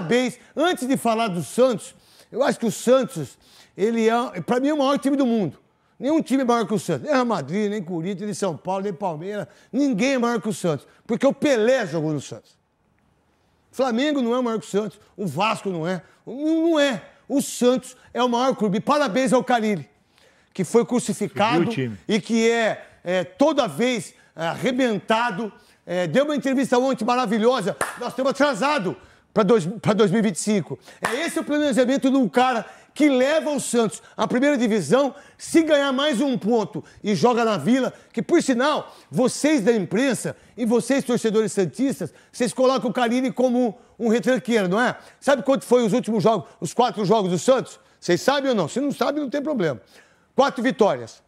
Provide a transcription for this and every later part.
Parabéns. Antes de falar do Santos, eu acho que o Santos, ele é, para mim, é o maior time do mundo. Nenhum time é maior que o Santos. Nem Real Madrid, nem Corinthians, nem São Paulo, nem Palmeiras. Ninguém é maior que o Santos. Porque o Pelé jogou no Santos. O Flamengo não é maior que o Santos. O Vasco não é. Não é. O Santos é o maior clube. Parabéns ao Carilli, que foi crucificado e que é, é toda vez é, arrebentado. É, deu uma entrevista ontem maravilhosa. Nós estamos atrasado para 2025. É esse o planejamento de um cara que leva o Santos à primeira divisão se ganhar mais um ponto e joga na Vila, que por sinal, vocês da imprensa e vocês torcedores santistas, vocês colocam o Carille como um retranqueiro, não é? Sabe quanto foi os últimos jogos, os quatro jogos do Santos? Vocês sabem ou não? Se não sabe, não tem problema. Quatro vitórias.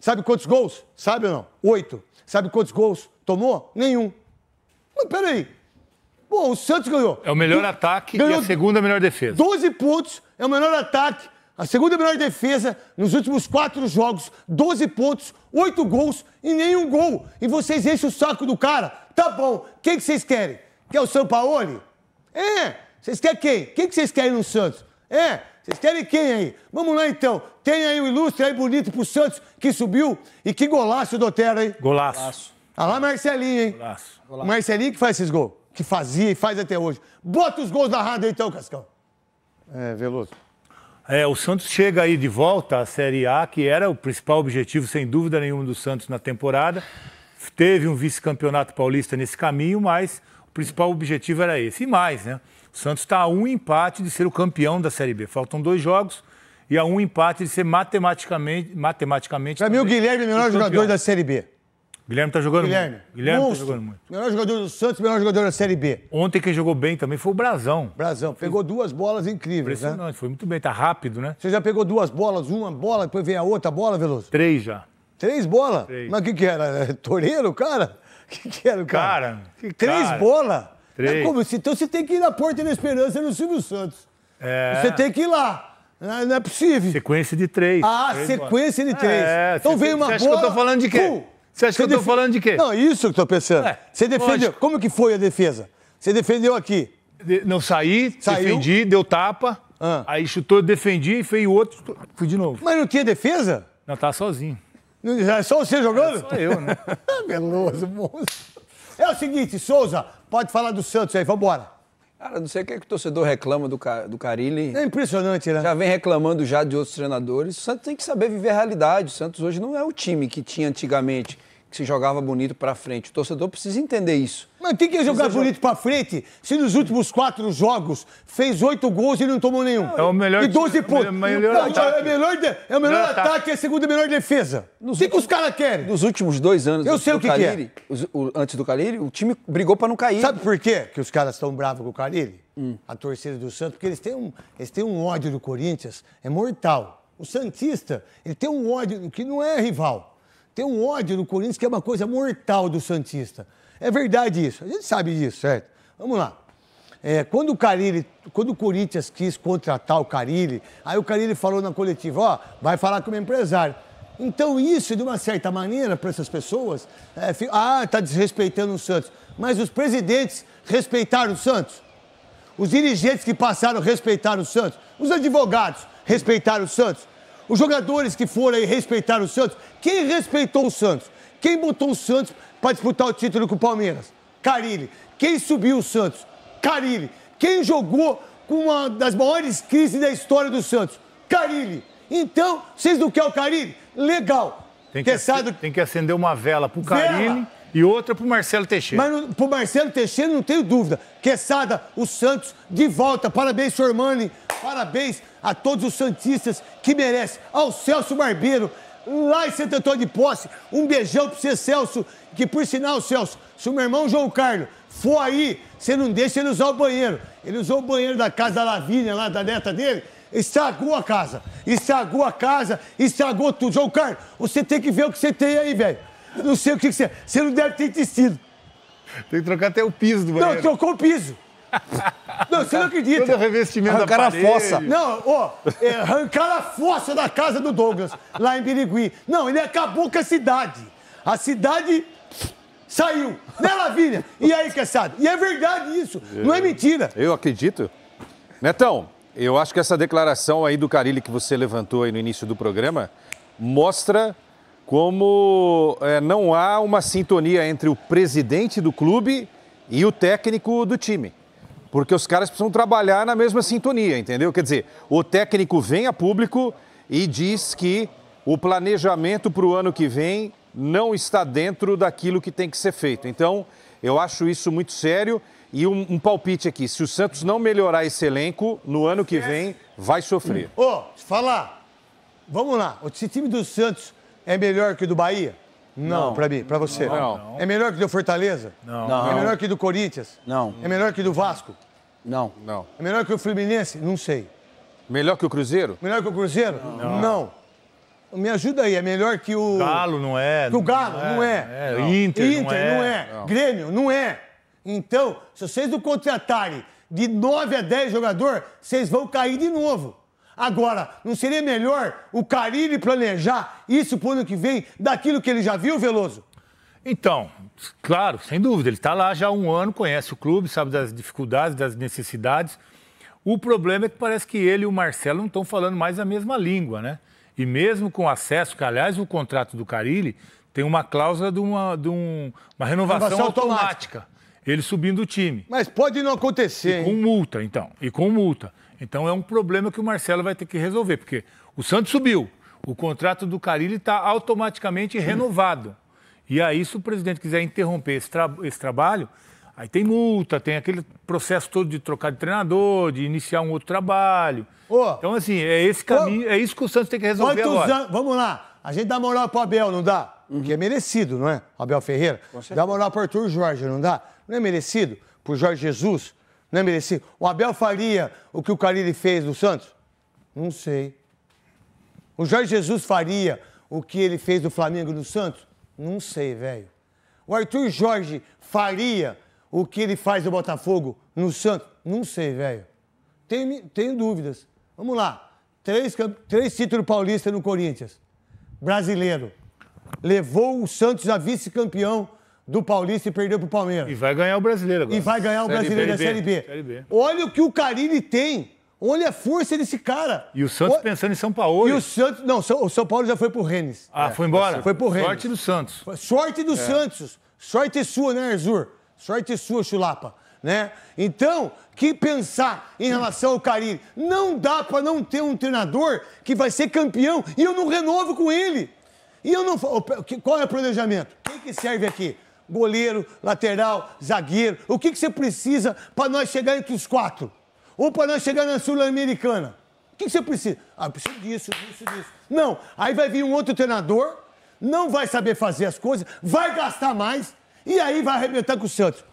Sabe quantos gols? Sabe ou não? Oito. Sabe quantos gols tomou? Nenhum. Mas peraí, Pô, o Santos ganhou. É o melhor ataque ganhou e a segunda melhor defesa. 12 pontos, é o melhor ataque, a segunda melhor defesa nos últimos quatro jogos. 12 pontos, 8 gols e nenhum gol. E vocês enchem o saco do cara. Tá bom, quem que vocês querem? Quer o Sampaoli? É, vocês querem quem? Quem que vocês querem no Santos? É, vocês querem quem aí? Vamos lá então. Tem aí o ilustre aí bonito pro Santos que subiu. E que golaço do Otero, hein? Golaço. Golaço. Ah lá, Marcelinho, hein? Golaço. golaço. Marcelinho que faz esses gols que fazia e faz até hoje. Bota os gols na rádio então, Cascão. É, Veloso. É, o Santos chega aí de volta à Série A, que era o principal objetivo, sem dúvida nenhuma, do Santos na temporada. Teve um vice-campeonato paulista nesse caminho, mas o principal objetivo era esse. E mais, né? O Santos está a um empate de ser o campeão da Série B. Faltam dois jogos e a um empate de ser matematicamente. matematicamente Para mim, o Guilherme é o melhor jogador da Série B. Guilherme está jogando Guilherme. muito. Guilherme está jogando muito. Melhor jogador do Santos, melhor jogador da Série B. Ontem quem jogou bem também foi o Brazão. Brazão. Pegou foi... duas bolas incríveis, né? Impressionante, né? foi muito bem. Tá rápido, né? Você já pegou duas bolas, uma bola, depois vem a outra bola, Veloso? Três já. Três bolas? Três. Mas o que que era? Toreiro, cara? O que que era, cara? cara três bolas? É três. É como, então você tem que ir na Porta da Esperança no Silvio Santos. É. Você tem que ir lá. Não é, é possível. Sequência de três. Ah, três sequência bolas. de três. É, então veio uma bola. Acho que eu tô falando de quê? Pum, você acha que eu estou falando de quê? Não, isso que eu tô pensando. É, Você defendeu? Lógico. Como que foi a defesa? Você defendeu aqui. De... Não, saí, Saiu. defendi, deu tapa. Ah. Aí chutou, defendi, e fez o outro, fui de novo. Mas não tinha defesa? Não, tava sozinho. Já é só você jogando? É só eu, né? Beloso, monstro. É o seguinte, Souza, pode falar do Santos aí, vambora. Cara, não sei o que, é que o torcedor reclama do, Car do Carilli. É impressionante, né? Já vem reclamando já de outros treinadores. O Santos tem que saber viver a realidade. O Santos hoje não é o time que tinha antigamente, que se jogava bonito para frente. O torcedor precisa entender isso. Mas tem que jogar bonito jogar... para frente se nos últimos quatro jogos fez oito gols e não tomou nenhum. É o melhor. E 12 é pontos. É o melhor, é, melhor é o melhor, ataque. ataque é a segunda melhor defesa. o que, os caras querem? Nos últimos dois anos. Eu sei o que, Caliri, é. o, antes do Caliri, o time brigou para não cair. Sabe por quê que os caras estão bravos com o Caliri? Hum. A torcida do Santos, porque eles têm, um, eles têm um ódio do Corinthians, é mortal. O Santista, ele tem um ódio que não é rival. Tem um ódio no Corinthians que é uma coisa mortal do Santista. É verdade isso. A gente sabe disso, certo? Vamos lá. É, quando o Carilli, quando o Corinthians quis contratar o Carilli, aí o Carilli falou na coletiva, ó, oh, vai falar com o empresário. Então isso, de uma certa maneira, para essas pessoas, é, ah, está desrespeitando o Santos. Mas os presidentes respeitaram o Santos? Os dirigentes que passaram respeitaram o Santos? Os advogados respeitaram o Santos? Os jogadores que foram aí respeitar o Santos, quem respeitou o Santos? Quem botou o Santos para disputar o título com o Palmeiras? Carilli. Quem subiu o Santos? Carilli. Quem jogou com uma das maiores crises da história do Santos? Carilli. Então, vocês não querem o Carilli? Legal. Tem que, tem que acender uma vela pro Carilli. E outra pro Marcelo Teixeira. Mas pro Marcelo Teixeira não tenho dúvida. Queçada, o Santos de volta. Parabéns, Sormani. Parabéns a todos os Santistas que merecem. Ao Celso Barbeiro, lá em Santo Antônio de Posse. Um beijão pro você, Celso. Que por sinal, Celso, se o meu irmão João Carlos for aí, você não deixa ele usar o banheiro. Ele usou o banheiro da casa da Lavínia, lá da neta dele. Estragou a casa. Estragou a casa, estragou tudo. João Carlos, você tem que ver o que você tem aí, velho. Não sei o que, que você. Você não deve ter tecido. Tem que trocar até o piso do banheiro. Não, trocou o piso. Não, você não acredita. Todo revestimento arrancar da parede. a fossa. Não, ó, oh, é, arrancar a fossa da casa do Douglas, lá em Birigui. Não, ele acabou com a cidade. A cidade saiu. Nela Lavínia? E aí, Cassado? E é verdade isso, eu, não é mentira. Eu acredito. Netão, eu acho que essa declaração aí do Carilli que você levantou aí no início do programa mostra como é, não há uma sintonia entre o presidente do clube e o técnico do time porque os caras precisam trabalhar na mesma sintonia, entendeu? Quer dizer, o técnico vem a público e diz que o planejamento para o ano que vem não está dentro daquilo que tem que ser feito. Então, eu acho isso muito sério. E um, um, palpite aqui: se o Santos não melhorar esse elenco, no ano que vem vai sofrer. Ô, oh, falar. Vamos lá. Esse time do Santos é melhor que o do Bahia? Não, não. pra mim, pra você. Não. não. É melhor que do Fortaleza? Não. É não. É melhor que do Corinthians? Não. É melhor que do Vasco? Não. Não. É melhor que o Fluminense? Não sei. Melhor que o Cruzeiro? Melhor que o Cruzeiro? Não. não. Me ajuda aí, é melhor que o. Galo não é. Que o Galo não é. é. Não é. é. Inter, é, Inter, não é. Não é. Não. Grêmio não é. Então, se vocês não contratarem de 9 a 10 jogador, vocês vão cair de novo. Agora, não seria melhor o Carilli planejar isso para o ano que vem daquilo que ele já viu, Veloso? Então, claro, sem dúvida. Ele está lá já há um ano, conhece o clube, sabe das dificuldades, das necessidades. O problema é que parece que ele e o Marcelo não estão falando mais a mesma língua, né? E mesmo com acesso, que aliás o contrato do Carilli tem uma cláusula de uma, de um, uma renovação, renovação automática. automática. Ele subindo o time. Mas pode não acontecer. E com multa, então. E com multa. Então é um problema que o Marcelo vai ter que resolver, porque o Santos subiu, o contrato do Carille está automaticamente renovado. E aí, se o presidente quiser interromper esse, tra esse trabalho, Aí tem multa, tem aquele processo todo de trocar de treinador, de iniciar um outro trabalho. Ô, então, assim, é esse caminho, ô, é isso que o Santos tem que resolver agora. Vamos lá, a gente dá moral pro Abel, não dá? Uhum. Que é merecido, não é? Abel Ferreira. Dá moral pro Arthur Jorge, não dá? Não é merecido? Pro Jorge Jesus, não é merecido. O Abel faria o que o Carille fez do Santos? Não sei. O Jorge Jesus faria o que ele fez do Flamengo no Santos? Não sei, velho. O Arthur Jorge faria o que ele faz do Botafogo no Santos? Não sei, velho. Tenho, tenho dúvidas. Vamos lá. Três, três títulos paulistas no Corinthians. Brasileiro. Levou o Santos a vice-campeão do Paulista e perdeu pro Palmeiras. E vai ganhar o brasileiro agora. E vai ganhar o Série brasileiro B, da Série B. Série B. Olha o que o Carilli tem. Olha a força desse cara. E o Santos o... pensando em São Paulo. E o Santos. Não, o São Paulo já foi pro Rennes. Ah, é. foi embora? Foi pro Rennes. Sorte do Santos. Sorte do é. Santos. Sorte sua, né, Arzur? Sorte sua, Chulapa. Né? Então, que pensar em relação ao Carilli? Não dá para não ter um treinador que vai ser campeão e eu não renovo com ele. E eu não. Qual é o planejamento? Quem que serve aqui? goleiro, lateral, zagueiro. O que, que você precisa para nós chegar entre os quatro? Ou para nós chegar na Sul-Americana? O que, que você precisa? Ah, preciso disso, disso, disso. Não. Aí vai vir um outro treinador, não vai saber fazer as coisas, vai gastar mais e aí vai arrebentar com o Santos.